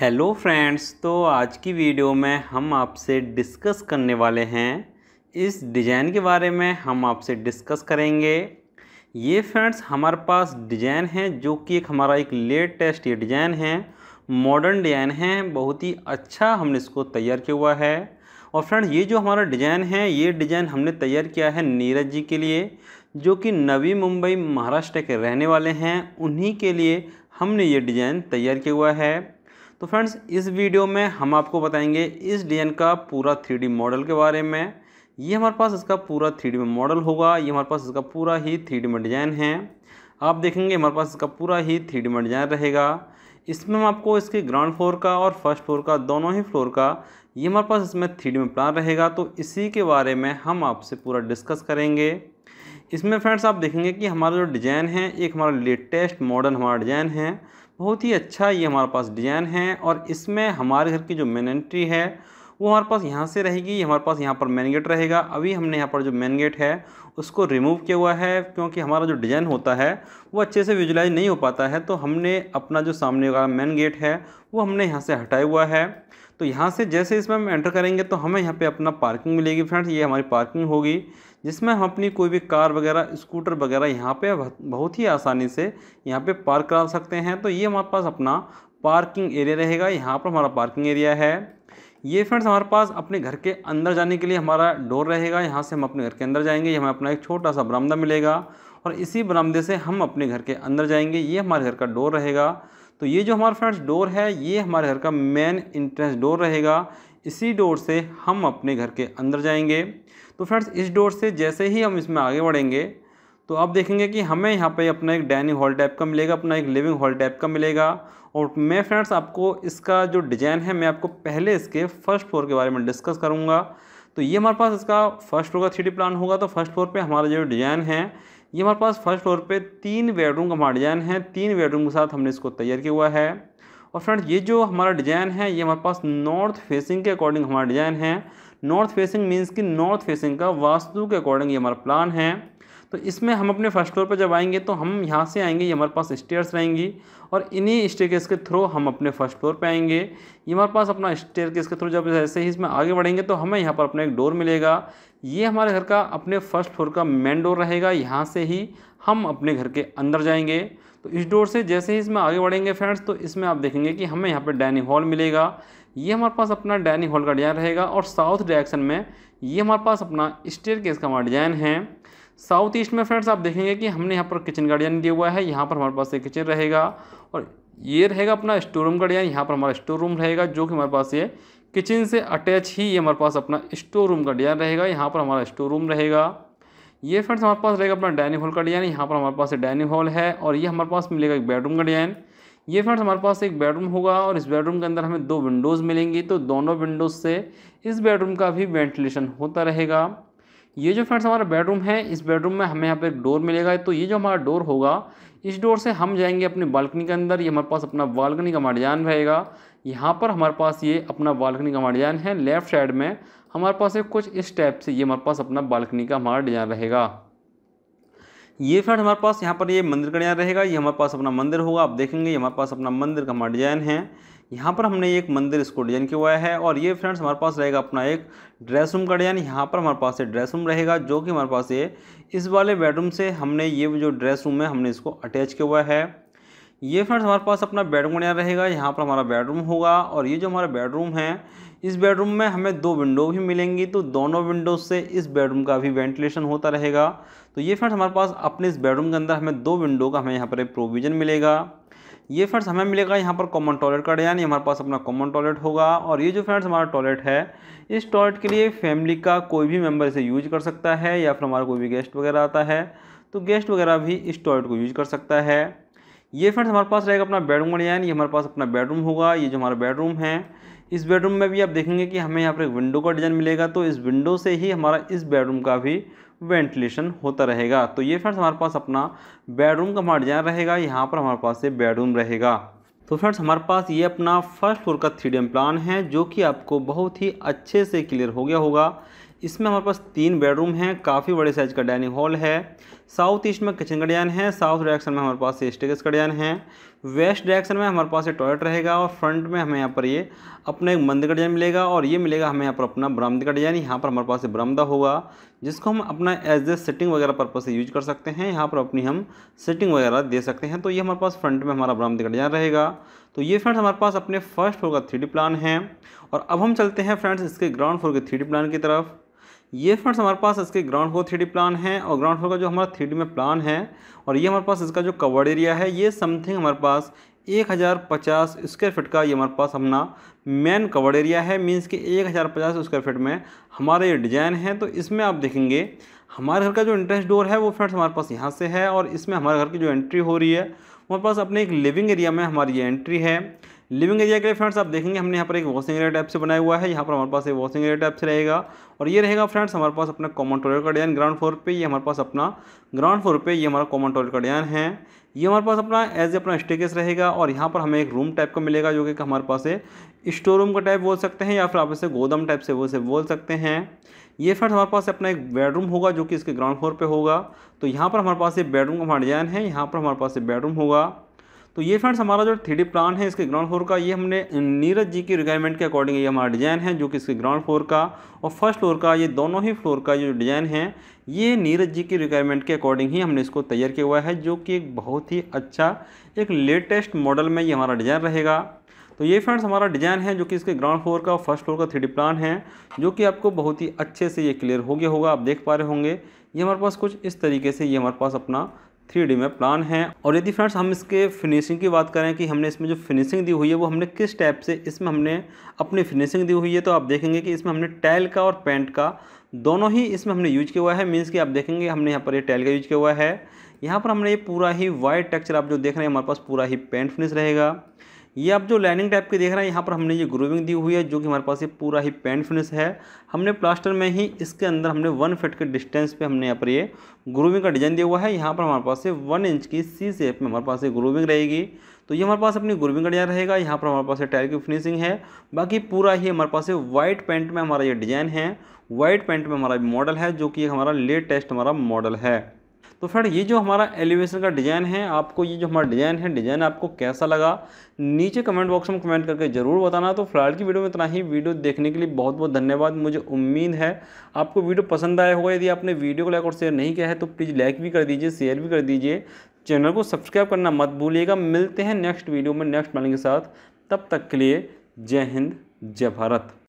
hello friends तो आज की वीडियो में हम आपसे डिस्कस करने वाले हैं इस डिज़ाइन के बारे में हम आपसे डिस्कस करेंगे ये फ्रेंड्स हमारे पास डिज़ाइन है जो कि एक हमारा एक लेटेस्ट ये डिज़ाइन है मॉडर्न डिज़ाइन है बहुत ही अच्छा हमने इसको तैयार किया हुआ है और फ्रेंड्स ये जो हमारा डिज़ाइन है ये डिज़ाइन हमने तैयार किया है नीरज जी के लिए जो कि नवी मुंबई महाराष्ट्र के रहने वाले हैं उन्हीं के लिए हमने ये डिज़ाइन तैयार किया हुआ है तो फ्रेंड्स इस वीडियो में हम आपको बताएंगे इस डिजाइन का पूरा थ्री मॉडल के बारे में ये हमारे पास इसका पूरा थ्री में मॉडल होगा ये हमारे पास इसका पूरा ही थ्री में डिज़ाइन है आप देखेंगे हमारे पास इसका पूरा ही थ्री में डिज़ाइन रहेगा इसमें हम आपको इसके ग्राउंड फ्लोर का और फर्स्ट फ्लोर का दोनों ही फ्लोर का ये हमारे पास इसमें थ्री में प्लान रहेगा तो इसी के बारे में हम आपसे पूरा डिस्कस करेंगे इसमें फ्रेंड्स आप देखेंगे कि हमारा जो डिज़ाइन है एक हमारा लेटेस्ट मॉडर्न हमारा डिज़ाइन है बहुत ही अच्छा ये हमारे पास डिज़ाइन है और इसमें हमारे घर की जो मेन एंट्री है वो हमारे पास यहाँ से रहेगी हमारे पास यहाँ पर मेन गेट रहेगा अभी हमने यहाँ पर जो मेन गेट है उसको रिमूव किया हुआ है क्योंकि हमारा जो डिज़ाइन होता है वो अच्छे से विजुलाइज नहीं हो पाता है तो हमने अपना जो सामने वाला मेन गेट है वो हमने यहाँ से हटाया हुआ है तो यहाँ से जैसे इसमें हम एंटर करेंगे तो हमें यहाँ पे अपना पार्किंग मिलेगी फ्रेंड्स ये हमारी पार्किंग होगी जिसमें हम अपनी कोई भी कार वगैरह स्कूटर वगैरह यहाँ पे बहुत ही आसानी से यहाँ पे पार्क करा सकते हैं तो ये हमारे पास अपना पार्किंग एरिया रहेगा यहाँ पर हमारा पार्किंग एरिया है ये फ्रेंड्स हमारे पास अपने घर के अंदर जाने के लिए हमारा डोर रहेगा यहाँ से हम अपने घर के अंदर जाएंगे हमें अपना एक छोटा सा बरामदा मिलेगा और इसी बरामदे से हम अपने घर के अंदर जाएंगे ये हमारे घर का डोर रहेगा तो ये जो हमारा फ्रेंड्स डोर है ये हमारे घर का मेन इंट्रेंस डोर रहेगा इसी डोर से हम अपने घर के अंदर जाएंगे तो फ्रेंड्स इस डोर से जैसे ही हम इसमें आगे बढ़ेंगे तो आप देखेंगे कि हमें यहाँ पे अपना एक डाइनिंग हॉल टाइप का मिलेगा अपना एक लिविंग हॉल टाइप का मिलेगा और मैं फ्रेंड्स आपको इसका जो डिज़ाइन है मैं आपको पहले इसके फर्स्ट फ्लोर के बारे में डिस्कस करूँगा तो ये हमारे पास इसका फर्स्ट फ्लोर का थ्री प्लान होगा तो फर्स्ट फ्लोर पर हमारा जो डिज़ाइन है ये हमारे पास फर्स्ट फ्लोर पर तीन बेडरूम का हमारा डिज़ाइन है तीन बेडरूम के साथ हमने इसको तैयार किया हुआ है और फ्रेंड्स ये जो हमारा डिज़ाइन है ये हमारे पास नॉर्थ फेसिंग के अकॉर्डिंग हमारा डिज़ाइन है नॉर्थ फेसिंग मीन्स कि नॉर्थ फेसिंग का वास्तु के अकॉर्डिंग ये हमारा प्लान है तो इसमें हम अपने फर्स्ट फ्लोर पर जब आएंगे तो हम यहाँ से आएंगे ये हमारे पास स्टेयर्स रहेंगी और इन्हीं स्टेयर के थ्रू हम अपने फर्स्ट फ्लोर पर आएंगे ये हमारे पास अपना स्टेयर के थ्रू जब ऐसे ही इसमें आगे बढ़ेंगे तो हमें यहाँ पर अपना एक डोर मिलेगा ये हमारे घर का अपने फर्स्ट फ्लोर का मेन डोर रहेगा यहाँ से ही हम अपने घर के अंदर जाएंगे तो इस डोर से जैसे ही इसमें आगे बढ़ेंगे फ्रेंड्स तो इसमें आप देखेंगे कि हमें यहाँ पर डाइनिंग हॉल मिलेगा ये हमारे पास अपना डाइनिंग हॉल का डिज़ाइन रहेगा और साउथ डायरेक्शन में ये हमारे पास अपना स्टेयर केस का हमारा डिज़ाइन है साउथ ईस्ट में फ्रेंड्स आप देखेंगे कि हमने यहाँ पर किचन का डिज़ाइन दिया हुआ है यहाँ पर हमारे पास एक किचन रहेगा और ये रहेगा अपना स्टोर रूम का डिज़ाइन यहाँ पर हमारा स्टोर रूम रहेगा जो कि हमारे पास ये किचन से अटैच ही ये हमारे पास अपना स्टोर रूम का डिज़ाइन रहेगा यहाँ पर हमारा स्टोर रूम रहेगा ये फ्रेंड्स हमारे पास रहेगा अपना डाइनिंग हॉल का डिज़ाइन यहाँ पर हमारे पास डाइनिंग हॉल है और ये हमारे पास मिलेगा एक बेडरूम का डिज़ाइन ये फ्रेंड्स हमारे पास एक बेडरूम होगा और इस बेडरूम के अंदर हमें दो विंडोज़ मिलेंगी तो दोनों विंडोज़ से इस बेडरूम का भी वेंटिलेशन होता रहेगा ये जो फ्रेंड्स हमारा बेडरूम है इस बेडरूम में हमें यहाँ पे एक डोर मिलेगा तो ये जो हमारा डोर होगा इस डोर से हम जाएंगे अपने बालकनी के अंदर ये हमारे पास अपना बालकनी का मारिजान रहेगा यहाँ पर हमारे पास ये अपना बालकनी का डिजाइन है लेफ्ट साइड में हमारे पास कुछ इस टाइप से ये हमारे पास अपना बालकनी का हमारा डिजाइन रहेगा ये फ्रेंड हमारे पास यहाँ पर ये मंदिर का डिजाइन रहेगा ये हमारे पास अपना मंदिर होगा आप देखेंगे हमारे पास अपना मंदिर का हमारा डिजाइन है यहाँ पर हमने एक मंदिर इसको डिजाइन किया हुआ है और ये फ्रेंड्स हमारे पास रहेगा अपना एक ड्रेस रूम का डिजाइन यहाँ पर हमारे पास ये ड्रेस रूम रहेगा जो कि हमारे पास ये इस वाले बेडरूम से हमने ये जो ड्रेस रूम है हमने इसको अटैच किया हुआ है ये फ्रेंड्स हमारे पास अपना बेडरूम यहाँ रहेगा यहाँ पर हमारा बेडरूम होगा और ये जो हमारा बेडरूम है इस बेडरूम में हमें दो विंडो भी मिलेंगी तो दोनों विंडो से इस बेडरूम का भी वेंटिलेशन होता रहेगा तो ये फ्रेंड्स हमारे पास अपने इस बेडरूम के अंदर हमें दो विंडो का हमें यहाँ पर प्रोविज़न मिलेगा ये फ्रेंड्स हमें मिलेगा यहाँ पर कॉमन टॉयलेट का यानी हमारे पास अपना कॉमन टॉयलेट होगा और ये जो फ्रेंड्स हमारा टॉयलेट है इस टॉयलेट के लिए फैमिली का कोई भी मेम्बर इसे यूज कर सकता है या फिर हमारा कोई भी गेस्ट वगैरह आता है तो गेस्ट वगैरह भी इस टॉयलेट को यूज कर सकता है ये फ्रेंड्स हमारे पास रहेगा अपना बेडरूम का डिज़ाइन ये हमारे पास अपना बेडरूम होगा ये जो हमारा बेडरूम है इस बेडरूम में भी आप देखेंगे कि हमें यहाँ पर एक विंडो का डिज़ाइन मिलेगा तो इस विंडो से ही हमारा इस बेडरूम का भी वेंटिलेशन होता रहेगा तो ये फ्रेंड्स हमारे पास अपना बेडरूम का हमारा डिज़ाइन रहेगा यहाँ पर हमारे पास ये बेडरूम रहेगा तो फ्रेंड्स हमारे पास ये अपना फर्स्ट फ्लोर का थ्री प्लान है जो कि आपको बहुत ही अच्छे से क्लियर हो गया होगा इसमें हमारे पास तीन बेडरूम हैं काफ़ी बड़े साइज का डाइनिंग हॉल है साउथ ईस्ट में किचन का है साउथ डायरेक्शन में हमारे पास स्टेगस कड़ियान है वेस्ट डायरेक्शन में हमारे पास ये टॉयलेट रहेगा और फ्रंट में हमें यहाँ पर ये अपना एक मंदिर का मिलेगा और ये मिलेगा हमें यहाँ पर अपना बरामदे का यहाँ पर हमारे पास बरामदा होगा जिसको हम अपना एज ए सेटिंग वगैरह पर्पज से यूज कर सकते हैं यहाँ पर अपनी हम सेटिंग वगैरह दे सकते हैं तो ये हमारे पास फ्रंट में हमारा ब्राह्मण कल्याण रहेगा तो ये फ्रेंड्स हमारे पास अपने फर्स्ट फ्लोर का थ्री प्लान है और अब हम चलते हैं फ्रेंड्स इसके ग्राउंड फ्लोर के थ्री प्लान की तरफ ये फ्रेंड्स हमारे पास इसके ग्राउंड फ्लोर थ्री प्लान है और ग्राउंड फ्लोर का जो हमारा थ्री में प्लान है और ये हमारे पास इसका जो कवर्ड एरिया है ये समथिंग हमारे पास एक हज़ार पचास स्क्वायर फिट का ये हमारे पास अपना मेन कवर्ड एरिया है मीन्स कि एक हज़ार पचास स्क्वायर फिट में हमारा ये डिज़ाइन है तो इसमें आप देखेंगे हमारे घर का जो एंट्रेंस डोर है वो फ्रेंड्स हमारे पास यहाँ से है और इसमें हमारे घर की जो एंट्री हो रही है हमारे पास अपने एक लिविंग एरिया में हमारी ये एंट्री है लिविंग एरिया के लिए फ्रेंड्स आप देखेंगे हमने यहाँ पर एक वॉशिंग एरिया टाइप से बनाया हुआ है यहाँ पर हमारे पास एक वॉशिंग एरिया टाइप से रहेगा और ये रहेगा फ्रेंड्स हमारे पास अपना कॉमन टॉयलेट का डिजाइन ग्राउंड फ्लोर पे ये हमारे पास अपना ग्राउंड फ्लोर पे ये हमारा कॉमन टॉयलेट का डिजाइन है ये हमारे पास अपना एज अपना स्टेकेस रहेगा और यहाँ पर हमें एक रूम टाइप का मिलेगा जो कि हमारे पास है स्टोर रूम का टाइप बोल सकते हैं या फिर आप इसे गोदम टाइप से वैसे बोल सकते हैं ये फ्रेंड्स हमारे पास अपना एक बेडरूम होगा जो कि इसके ग्राउंड फ्लोर पे होगा तो यहाँ पर हमारे पास ये बेडरूम का हमारा डिजाइन है यहाँ पर हमारे पास ये बेडरूम होगा तो ये फ्रेंड्स हमारा जो थ्री प्लान है इसके ग्राउंड फ्लोर का ये हमने नीरज जी की रिक्वायरमेंट के अकॉर्डिंग ये हमारा डिज़ाइन है जो कि इसके ग्राउंड फ्लोर का और फर्स्ट फ्लोर का ये दोनों ही फ्लोर का जो डिज़ाइन है ये नीरज जी की रिक्वायरमेंट के अकॉर्डिंग ही हमने इसको तैयार किया हुआ है जो कि एक बहुत ही अच्छा एक लेटेस्ट मॉडल में ये हमारा डिज़ाइन रहेगा तो ये फ्रेंड्स हमारा डिज़ाइन है जो कि इसके ग्राउंड फ्लोर का फर्स्ट फ्लोर का थ्री प्लान है जो कि आपको बहुत ही अच्छे से ये क्लियर हो गया होगा आप देख पा रहे होंगे ये हमारे पास कुछ इस तरीके से ये हमारे पास अपना थ्री में प्लान है और यदि फ्रेंड्स हम इसके फिनिशिंग की बात करें कि हमने इसमें जो फिनिशिंग दी हुई है वो हमने किस टाइप से इसमें हमने अपनी फिनिशिंग दी हुई है तो आप देखेंगे कि इसमें हमने टाइल का और पेंट का दोनों ही इसमें हमने यूज किया हुआ है मीन्स कि आप देखेंगे हमने यहाँ पर ये टाइल का यूज किया हुआ है यहाँ पर हमने ये पूरा ही वाइट टेक्चर आप जो देख रहे हैं हमारे पास पूरा ही पेंट फिनिश रहेगा ये आप जो लाइनिंग टाइप के देख रहे हैं यहाँ पर हमने ये ग्रोविंग दी हुई है जो कि हमारे पास ये पूरा ही पेंट फिनिश है हमने प्लास्टर में ही इसके अंदर हमने वन फिट के डिस्टेंस पे हमने यहाँ पर ये ग्रोविंग का डिजाइन दिया हुआ है यहाँ पर हमारे पास ये वन इंच की सी सेप में हमारे पास ये ग्रोविंग रहेगी तो ये हमारे पास अपनी ग्रोविंग का डिजाइन रहेगा यहाँ पर हमारे पास टायर की फिनिशिंग है बाकी पूरा ही हमारे पास व्हाइट पेंट में हमारा ये डिजाइन है वाइट पेंट में हमारा मॉडल है जो कि हमारा लेटेस्ट हमारा मॉडल है तो फ्रेंड ये जो हमारा एलिवेशन का डिज़ाइन है आपको ये जो हमारा डिज़ाइन है डिज़ाइन आपको कैसा लगा नीचे कमेंट बॉक्स में कमेंट करके ज़रूर बताना तो फिलहाल की वीडियो में इतना ही वीडियो देखने के लिए बहुत बहुत धन्यवाद मुझे उम्मीद है आपको वीडियो पसंद आया होगा यदि आपने वीडियो को लाइक और शेयर नहीं किया है तो प्लीज़ लाइक भी कर दीजिए शेयर भी कर दीजिए चैनल को सब्सक्राइब करना मत भूलिएगा मिलते हैं नेक्स्ट वीडियो में नेक्स्ट मैलिंग के साथ तब तक के लिए जय हिंद जय भारत